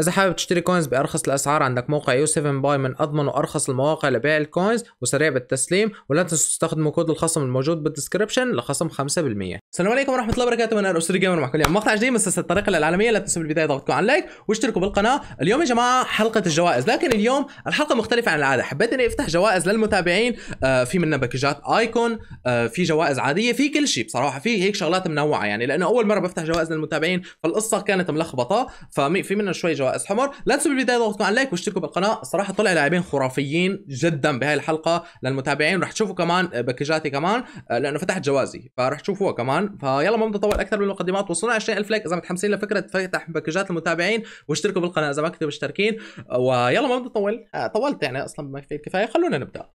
اذا حابب تشتري كوينز بارخص الاسعار عندك موقع يو 7 باي من اضمن وارخص المواقع لبيع الكوينز وسريع بالتسليم ولا تنسوا تستخدموا كود الخصم الموجود بالدسكربشن لخصم 5% السلام عليكم ورحمه الله وبركاته انا الاسري جيمر معكم اليوم مقطع جديد من سلسله الطريقه العالميه لا تنسوا بالبدايه ضغطكم على اللايك واشتركوا بالقناه اليوم يا جماعه حلقه الجوائز لكن اليوم الحلقه مختلفه عن العاده حبيت اني افتح جوائز للمتابعين آه في منها باكجات ايكون آه في جوائز عاديه في كل شيء بصراحه في هيك شغلات منوعه يعني لانه اول مره بفتح جوائز للمتابعين فالقصه كانت ملخبطه ففي منها شوي جوائز جوائز حمر لا تنسوا بالبدايه ضغطكم على اللايك واشتركوا بالقناه صراحه طلع لاعبين خرافيين جدا بهاي الحلقه للمتابعين رح تشوفوا كمان آه، باكجاتي كمان آه، لانه فتحت جوازي فرح تشوفوها كمان فيلا ما بدي اطول اكثر بالمقدمات وصلنا 20000 لايك اذا متحمسين لفكره فتح باكجات المتابعين واشتركوا بالقناه اذا ما كنتوا مشتركين آه، ويلا ما بدي اطول طولت يعني اصلا ما في كفايه خلونا نبدا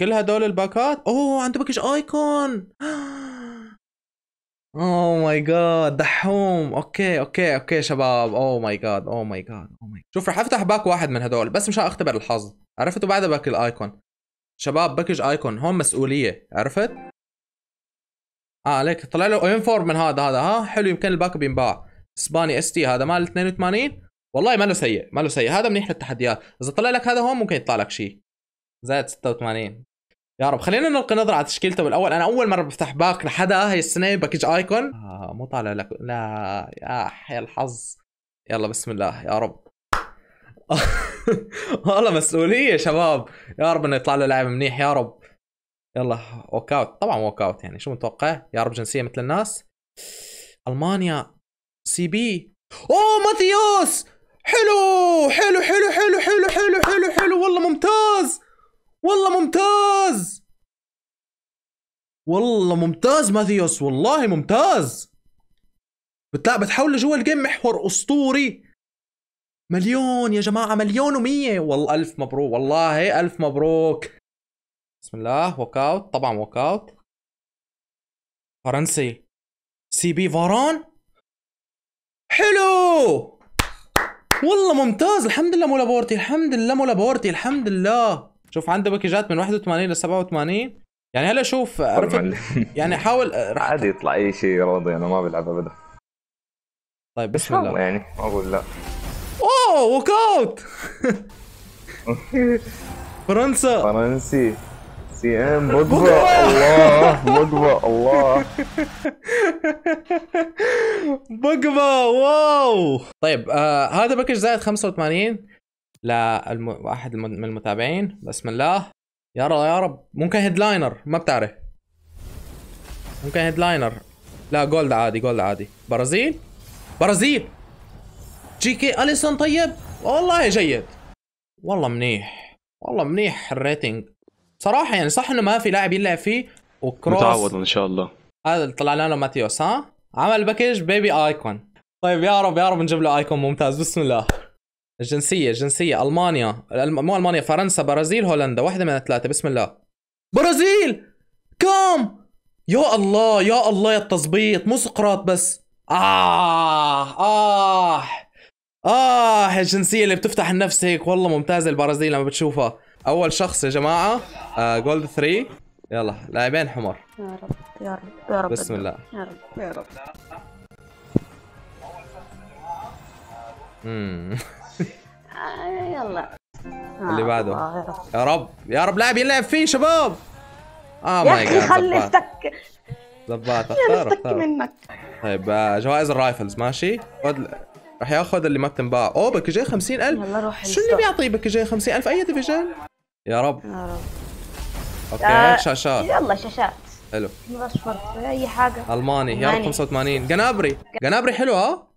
كل هدول الباكات اوه عنده باكج ايكون اوه ماي جاد دحوم اوكي اوكي اوكي شباب اوه ماي جاد اوه ماي جاد اوه ماي شوف رح افتح باك واحد من هدول بس مشان اختبر الحظ عرفت وبعدها باكل الايكون شباب باكج ايكون هون مسؤوليه عرفت اه عليك طلع له ام من هذا هذا ها حلو يمكن الباك بينباع اسباني اس تي هذا مال 82 والله ما له سيء ما له سيء هذا منيح للتحديات اذا طلع لك هذا هون ممكن يطلع لك شيء زائد 86 يا رب خلينا نلقي نظره على تشكيلته بالاول انا اول مره بفتح باك لحدا هي السنه باكج ايكون آه. آه مو طالع لك لا يا حي الحظ يلا بسم الله يا رب والله مسؤوليه شباب يا رب انه يطلع له لاعب منيح يا رب يلا ووك اوت طبعا ووك اوت يعني شو متوقع يا رب جنسيه مثل الناس المانيا سي بي اوه ماثيوس حلو حلو حلو حلو حلو حلو حلو حلو والله ممتاز والله ممتاز والله ممتاز ماثيوس والله ممتاز بتلاقي بتحول جوا الجيم محور اسطوري مليون يا جماعه مليون ومية والله الف مبروك والله الف مبروك بسم الله ووك اوت طبعا ووك اوت فرنسي سي بي فاران حلو والله ممتاز الحمد لله مولابورتي الحمد لله مولابورتي الحمد لله شوف عنده باكيجات من 81 ل 87 يعني هلا شوف عرفت يعني حاول عادي يطلع اي شيء راضي انا ما بلعب ابدا طيب بسم الله يعني ما اقول لا اوه ووك اوت فرنسا فرنسي سي ام بوجبا الله بوجبا الله بوجبا واو طيب آه، هذا باكج زائد 85 لواحد من المتابعين بسم الله يا رب يا رب ممكن هيدلاينر ما بتعرف ممكن هيدلاينر لا جولد عادي جولد عادي برازيل برازيل جي كي اليسون طيب والله جيد والله منيح والله منيح الريتنج صراحة يعني صح انه ما في لاعب يلعب فيه وكروس متعود ان شاء الله هذا اللي طلعنا له ماتيوس ها عمل باكج بيبي ايكون طيب يا رب يا رب نجيب له ايكون ممتاز بسم الله الجنسيه الجنسيه المانيا مو المانيا فرنسا برازيل هولندا واحده من الثلاثه بسم الله برازيل كم يا الله يا الله يا التظبيط مو سقراط بس آه آه آه الجنسية اللي بتفتح النفس هيك والله ممتازة البرازيل لما بتشوفها أول شخص يا جماعة آه جولد 3 يلا لاعبين حمر يا رب يا رب يا رب بسم الله يا رب يا رب امم يلا آه، اللي آه، بعده يا رب يا رب لاعب يلعب فيه شباب اه ماي جاد خلي افتك زبات اختار اختار منك طيب آه، جوائز الرايفلز ماشي خد رح ياخذ اللي ما بتنباع اوه جي 50000 يلا روح شو اللي بيعطي جي 50000 اي ديفيجن يا رب يا رب اوكي آه شاشات يلا شاشات حلو اي حاجه الماني يا رب 85 جنابري جنابري حلو ها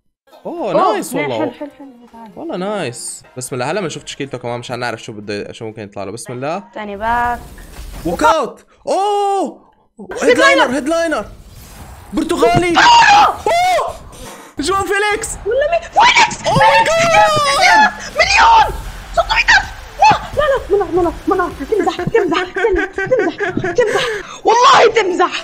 اوه نايس والله حلو حلو حل والله نايس بسم الله هلا ما شفت شكلته كمان مشان نعرف شو بده شو ممكن يطلع له بسم الله ثاني باك ووك اوت اوه هيدلاينر هيدلاينر برتغالي اوه جوان فيليكس ولا مين فيليكس اوه ماي جاد مليون مليون لا لا منع منع تمزح تمزح تمزح تمزح تمزح والله تمزح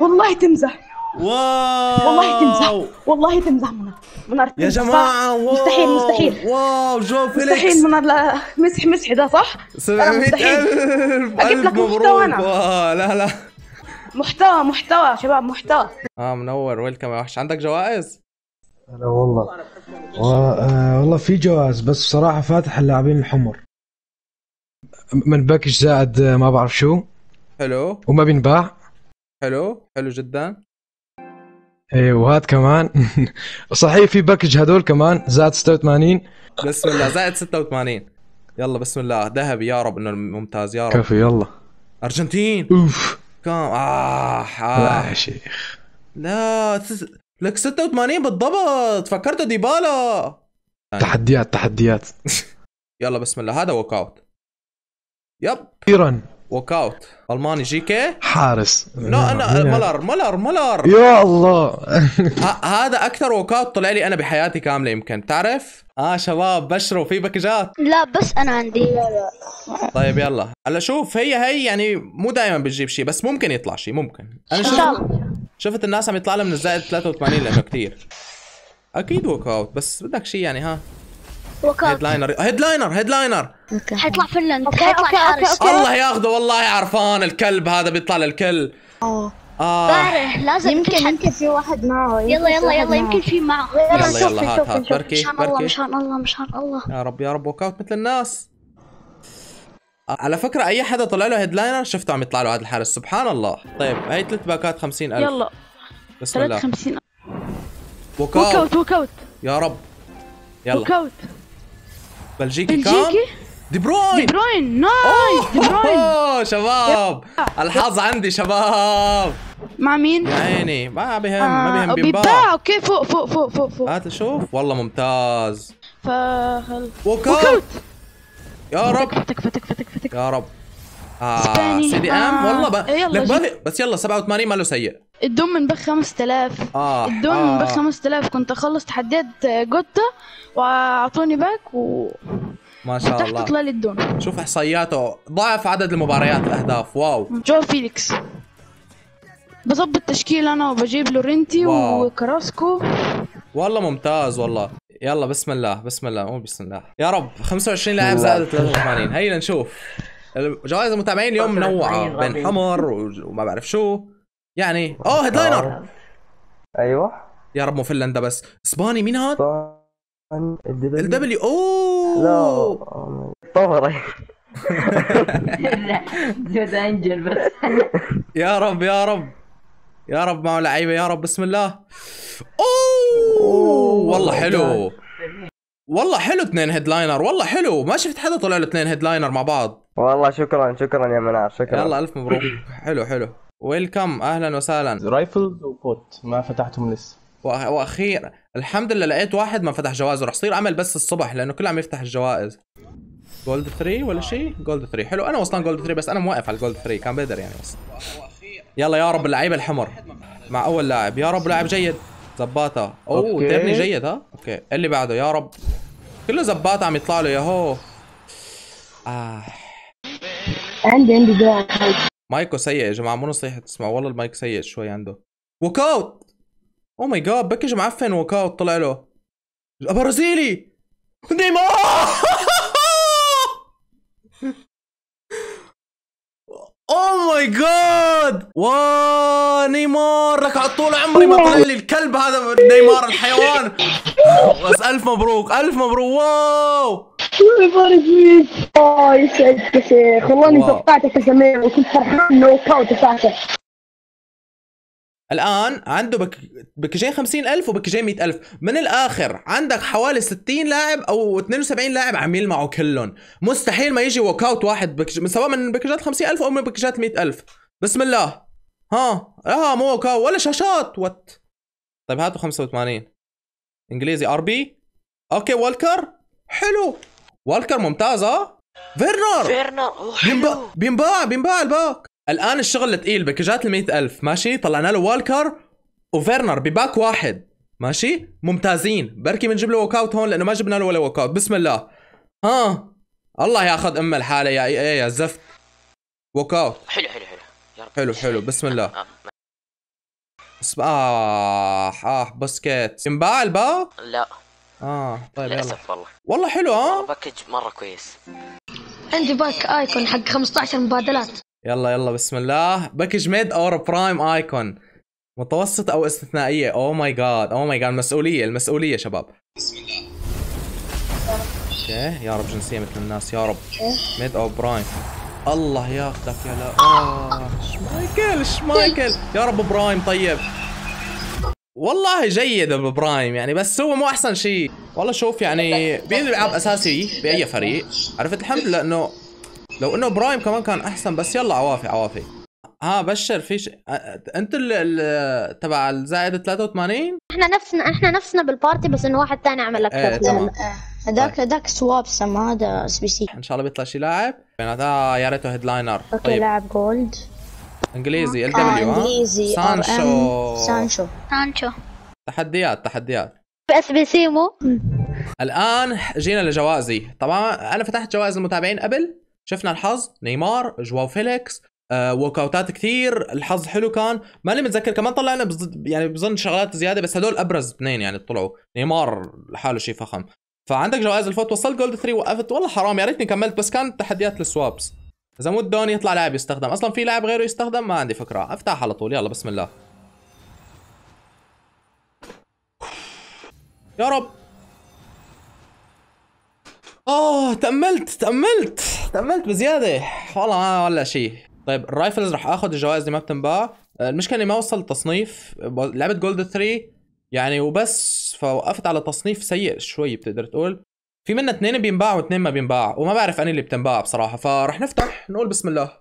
والله تمزح واو والله تمزح والله تمزح منى منى يا جماعه واو مستحيل مستحيل واو جو فيليكس مستحيل منى لا مسح مسح ده صح 700000 اجيب لك محتوى انا لا لا محتوى محتوى شباب محتوى اه منور ويلكم يا وحش عندك جوائز؟ هلا والله و... آه والله في جوائز بس بصراحه فاتح اللاعبين الحمر من باكج زائد آه، ما بعرف شو حلو وما بينباع حلو حلو جدا اي وهذا كمان صحيح في باكج هذول كمان زائد 86 بسم الله زائد 86 يلا بسم الله ذهبي يا رب انه ممتاز يا رب كفو يلا ارجنتين اوف كم اه اه يا شيخ لا تس... لك 86 بالضبط فكرته ديبالا تحديات تحديات يلا بسم الله هذا ووك اوت يب اخيرا ووك اوت الماني جي كي حارس لا انا ملر ملر ملر يا الله هذا اكثر ووك اوت طلع لي انا بحياتي كامله يمكن تعرف اه شباب بشروا في باكجات لا بس انا عندي لا لا طيب يلا هلا شوف هي هي يعني مو دائما بتجيب شيء بس ممكن يطلع شيء ممكن انا شفت شفت الناس عم يطلع لها من الزائد 83 لانه كثير اكيد ووك اوت بس بدك شيء يعني ها هيدلاينر هيدلاينر هيدلاينر حيطلع فنلند حيطلع الله ياخذه والله عرفان الكلب هذا بيطلع للكل اه آه. لازم يمكن يمكن في واحد معه يلا يلا يلا يمكن في معه يلا يلا, يلا هات هات بركي مشان الله مشان الله مشان الله يا رب يا رب ووك اوت مثل الناس على فكرة أي حدا طلع له هيدلاينر شفته عم يطلع له هذا الحارس سبحان الله طيب هي ثلاث باكات 50000 يلا بسم الله 3 50 ووك اوت ووك اوت يا رب يلا ووك اوت بلجيكي, بلجيكي؟ كام؟ دي بروين دي بروين نايس دي بروين شباب الحظ عندي شباب مع مين؟ يا عيني ما بهم ما آه، بهم بينباع اوكي فوق فوق فوق فوق فوق هات شوف والله ممتاز فخل ووك اوت يا رب فتك فتك فتك فتك يا رب اه سي دي ام آه، والله بس يلا 87 ماله سيء الدوم من بخ 5000 آه،, اه الدوم آه. من بخ 5000 كنت اخلص تحديات آه، جوتا واعطوني باك و ما شاء الله تطلع لي الدوم شوف احصائياته ضعف عدد المباريات اهداف واو جو فيليكس بظبط تشكيل انا وبجيب لورنتي وكراسكو والله ممتاز والله يلا بسم الله بسم الله مو بسم الله يا رب 25 لاعب زائد 83 هيا نشوف جوائز المتابعين اليوم منوعه بين حمر وما بعرف شو يعني اوه هيدلاينر آه، ايوه يا رب مو فنلندا بس اسباني مين هاد؟ الدبليو اوه لا جود انجل بس يا رب يا رب يا رب معه لعيبه يا رب بسم الله اوه والله حلو والله حلو اثنين هيدلاينر والله حلو ما شفت حدا طلع له اثنين هيدلاينر مع بعض والله شكرا شكرا يا منار شكرا يلا الف مبروك حلو حلو ويلكم اهلا وسهلا رايفلز وبوت ما فتحتهم لسه واخيرا الحمد لله لقيت واحد ما فتح جوازه رح صير عمل بس الصبح لانه كل عم يفتح الجوائز جولد 3 ولا شيء جولد 3 حلو انا وصلان جولد 3 بس انا موقف على الجولد 3 كان بقدر يعني بس يلا يا رب اللعيبه الحمر مع اول لاعب يا رب لاعب جيد زباطة اوه تبني جيد ها اوكي اللي بعده يا رب كله زباطة عم يطلع له ياهو آه. عندي عندي دراع مايكو سيء يا جماعه مو نصيحه تسمع والله المايك سيء شوي عنده ووك اوت او ماي جاد باكج معفن ووك اوت طلع له برازيلي نيمار او ماي جاد وا نيمار لك على طول عمري ما طلع لي الكلب هذا نيمار الحيوان بس الف مبروك الف مبروك واو شو يبارك فيك الله يسعدك يا شيخ والله اني توقعتك يا وكنت فرحان نوك اوت اساسا الان عنده بك... بكجي 50000 وبكجي 100000 من الاخر عندك حوالي 60 لاعب او 72 لاعب عم يلمعوا كلهم مستحيل ما يجي ووك اوت واحد بك... سواء من بكجات 50000 او من بكجات 100000 بسم الله ها اه مو ووك اوت ولا شاشات وات طيب هاتوا 85 انجليزي ار بي اوكي والكر حلو والكر ممتاز اه فيرنر فيرنر بينباع بينباع بينباع الباك الان الشغل الثقيل باكجات ال ألف ماشي طلعنا له والكر وفيرنر بباك واحد ماشي ممتازين بركي بنجيب له ووك اوت هون لانه ما جبنا له ولا ووك اوت بسم الله ها الله ياخذ ام الحاله يا اي اي يا زفت ووك اوت حلو حلو حلو حلو حلو بسم الله اصبح آه آه بسكيت ينباع الباك لا اه طيب للاسف والله والله حلو ها باكج مره كويس عندي باك ايكون حق 15 مبادلات يلا يلا بسم الله باكج ميد اور برايم ايكون متوسط او استثنائيه او ماي جاد او ماي جاد المسؤوليه المسؤوليه شباب بسم الله اوكي يا رب جنسيه مثل الناس يا رب ميد او برايم الله ياخذك يا لا اه شمايكل شمايكل يا رب برايم طيب والله جيد ببرايم يعني بس هو مو احسن شيء والله شوف يعني بيقدر يلعب اساسي باي فريق عرفت الحمد لله انه لو انه برايم كمان كان احسن بس يلا عوافي عوافي ها بشر في انت ال... تبع الزائد 83 احنا نفسنا احنا نفسنا بالبارتي بس انه واحد ثاني عمل لك ايه آه، هذاك طيب. هذاك سواب سما هذا اس بي سي ان شاء الله بيطلع شي لاعب بيناتها يا ريته هيدلاينر اوكي طيب. لاعب جولد انجليزي آه، ال دبليو ها انجليزي سانشو سانشو سانشو تحديات تحديات بس بسيمو الان جينا لجوائزي طبعا انا فتحت جوائز المتابعين قبل شفنا الحظ نيمار جواو فيليكس آه، ووك اوتات كثير الحظ حلو كان ماني متذكر كمان طلعنا بز... يعني بظن شغلات زياده بس هدول ابرز اثنين يعني طلعوا نيمار لحاله شيء فخم فعندك جوائز الفوت وصلت جولد 3 وقفت والله حرام يا ريتني كملت بس كانت تحديات للسوابس اذا مو الدون يطلع لاعب يستخدم اصلا في لاعب غيره يستخدم ما عندي فكره افتح على طول يلا بسم الله يا رب اه تأملت تأملت تأملت بزيادة والله ما ولا شيء طيب الرايفلز رح اخذ الجوائز اللي ما بتنباع آه، المشكلة اني ما وصلت تصنيف لعبت جولد 3 يعني وبس فوقفت على تصنيف سيء شوي بتقدر تقول في منا اثنين بينباع واثنين ما بينباع وما بعرف اني اللي بتنباع بصراحه فرح نفتح نقول بسم الله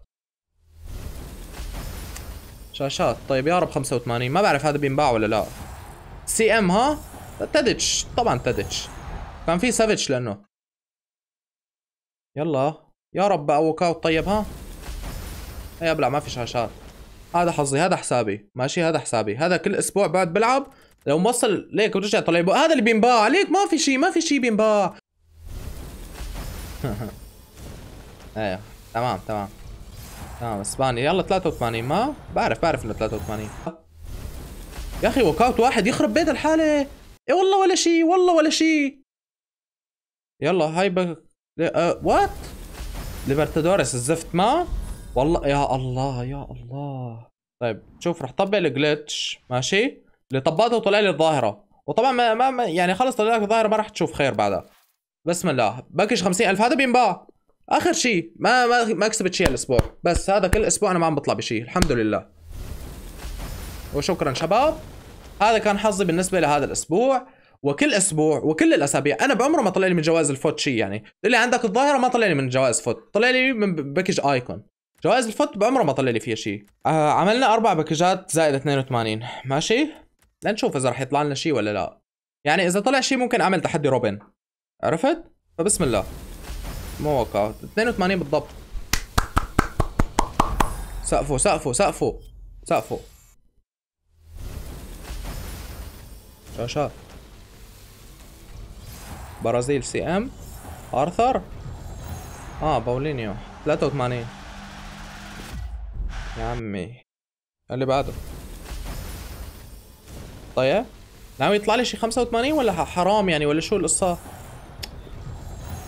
شاشات طيب يا رب 85 ما بعرف هذا بينباع ولا لا سي ام ها تدتش طبعا تدتش كان في سافيتش لانه يلا يا رب اوكاوت طيب ها إيه يا ابلع ما في شاشات هذا حظي هذا حسابي ماشي هذا حسابي هذا كل اسبوع بعد بلعب لو موصل ليك ورجع طلع هذا اللي بينباع ليك ما في شيء ما في شيء بينباع ايه تمام تمام تمام اسباني يلا 83 ما بعرف بعرف انه 83 يا اخي وكاوت واحد يخرب بيت الحاله اي والله ولا شيء والله ولا شيء يلا هاي بك أه وات ليبرتادوريس الزفت ما والله يا الله يا الله طيب شوف رح طبق الجلتش ماشي اللي طبقته طلع لي الظاهره وطبعا ما, ما يعني خلص طلع لك الظاهره ما رح تشوف خير بعدها بسم الله باكج 50000 هذا بينباع اخر شيء ما ما ما كسبت شيء هالاسبوع بس هذا كل اسبوع انا ما عم بطلع بشيء الحمد لله وشكرا شباب هذا كان حظي بالنسبه لهذا الاسبوع وكل اسبوع وكل الاسابيع انا بعمره ما طلع لي من جوائز الفوت شيء يعني اللي عندك الظاهره ما طلع لي من جوائز فوت طلع لي من باكج ايكون جوائز الفوت بعمره ما طلع لي فيها شيء آه عملنا اربع باكجات زائد 82 ماشي لنشوف اذا رح يطلع لنا شيء ولا لا يعني اذا طلع شيء ممكن اعمل تحدي روبن عرفت؟ فبسم الله ما وقعت 82 بالضبط سقفوا سقفوا سقفوا سقفوا شاشات برازيل سي ام ارثر اه باولينيو 83 يا عمي اللي بعده طيب ناوي يطلع لي شي 85 ولا حرام يعني ولا شو القصه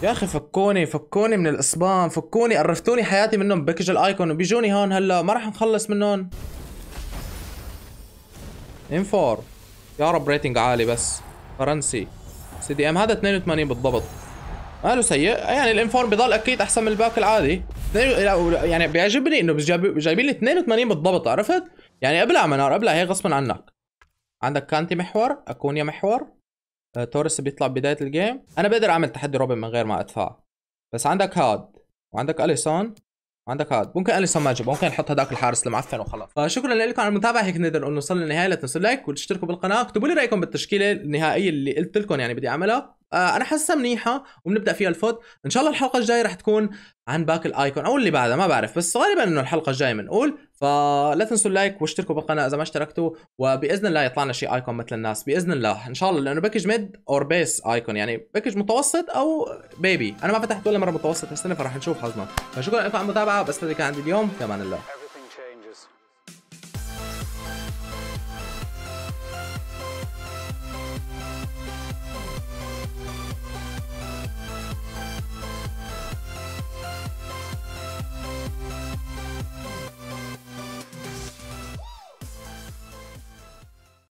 يا اخي فكوني فكوني من الاسبان فكوني قرفتوني حياتي منهم باكج الايكون وبيجوني هون هلا ما راح نخلص منهم انفور يا رب ريتنج عالي بس فرنسي سي دي ام هذا 82 بالضبط ماله سيء يعني الانفور بضل اكيد احسن من الباك العادي يعني بيعجبني انه جايبين لي 82 بالضبط عرفت يعني ابلع منار ابلع هي غصبا عنك عندك كانتي محور اكونيا محور آه، تورس بيطلع بدايه الجيم انا بقدر اعمل تحدي روبن من غير ما ادفع بس عندك هاد وعندك اليسون وعندك هاد ممكن اليسون ما اجيبه ممكن نحط هذاك الحارس المعفن وخلص فشكرا لكم على المتابعه هيك نقدر نوصل للنهايه لا تنسوا لايك وتشتركوا بالقناه اكتبوا لي رايكم بالتشكيله النهائيه اللي قلت لكم يعني بدي اعملها آه، انا حاسه منيحه وبنبدا فيها الفوت ان شاء الله الحلقه الجايه رح تكون عن باك الايكون او اللي بعدها ما بعرف بس غالبا انه الحلقه الجايه بنقول فلا تنسوا اللايك واشتركوا بالقناه اذا ما اشتركتوا وباذن الله يطلع لنا شيء ايكون مثل الناس باذن الله ان شاء الله لانه باكج ميد اور بيس ايكون يعني باكج متوسط او بيبي انا ما فتحت ولا مره متوسط هالسنه فراح نشوف حظنا فشكرا لكم على المتابعه بس هذا كان عندي اليوم في امان الله